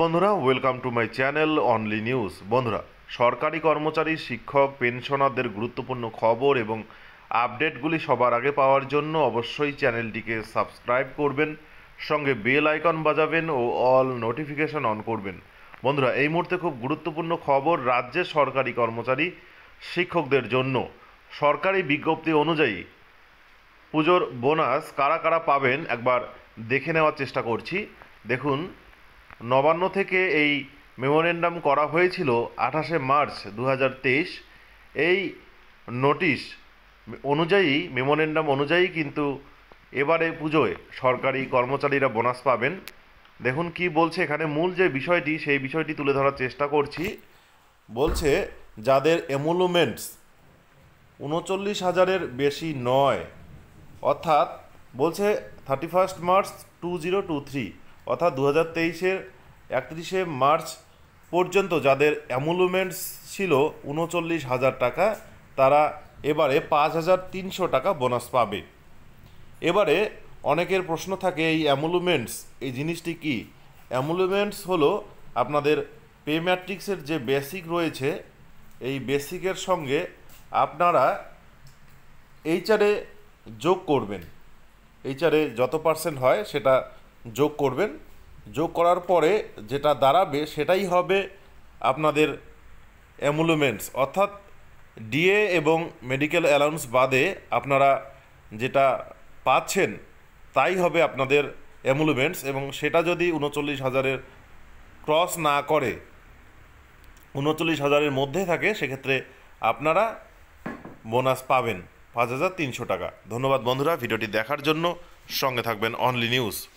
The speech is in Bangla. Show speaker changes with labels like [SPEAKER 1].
[SPEAKER 1] বন্ধুরা welcome to my channel only news বন্ধুরা সরকারি কর্মচারী শিক্ষক পেনশনারদের গুরুত্বপূর্ণ খবর এবং আপডেটগুলি সবার আগে পাওয়ার জন্য অবশ্যই চ্যানেলটিকে সাবস্ক্রাইব করবেন সঙ্গে বেল আইকন বাজাবেন ও অল নোটিফিকেশন অন করবেন বন্ধুরা এই মুহূর্তে খুব গুরুত্বপূর্ণ খবর রাজ্যের সরকারি কর্মচারী শিক্ষকদের জন্য সরকারি বিজ্ঞপ্তি অনুযায়ী পুজোর বোনাস কারা কারা পাবেন একবার দেখে নেওয়ার চেষ্টা করছি দেখুন নবান্ন থেকে এই মেমোরেন্ডাম করা হয়েছিল আঠাশে মার্চ দু এই নোটিশ অনুযায়ী মেমোরেন্ডাম অনুযায়ী কিন্তু এবারে পুজোয় সরকারি কর্মচারীরা বোনাস পাবেন দেখুন কি বলছে এখানে মূল যে বিষয়টি সেই বিষয়টি তুলে ধরার চেষ্টা করছি বলছে যাদের এমুলুমেন্টস উনচল্লিশ হাজারের বেশি নয় অর্থাৎ বলছে thirty first March two zero two three অর্থাৎ দু হাজার তেইশের একত্রিশে মার্চ পর্যন্ত যাদের অ্যামুলুমেন্টস ছিল উনচল্লিশ হাজার টাকা তারা এবারে পাঁচ হাজার তিনশো টাকা বোনাস পাবে এবারে অনেকের প্রশ্ন থাকে এই অ্যামুলুমেন্টস এই জিনিসটি কি অ্যামুলুমেন্টস হলো আপনাদের পে ম্যাট্রিক্সের যে বেসিক রয়েছে এই বেসিকের সঙ্গে আপনারা এইচারে যোগ করবেন এইচারে যত পার্সেন্ট হয় সেটা যোগ করবেন যোগ করার পরে যেটা দাঁড়াবে সেটাই হবে আপনাদের অ্যামুলুমেন্টস অর্থাৎ ডিএ এবং মেডিকেল অ্যালাউন্স বাদে আপনারা যেটা পাচ্ছেন তাই হবে আপনাদের অ্যামুলুমেন্টস এবং সেটা যদি উনচল্লিশ হাজারের ক্রস না করে উনচল্লিশ হাজারের মধ্যে থাকে সেক্ষেত্রে আপনারা বোনাস পাবেন পাঁচ হাজার তিনশো টাকা ধন্যবাদ বন্ধুরা ভিডিওটি দেখার জন্য সঙ্গে থাকবেন অনলি নিউজ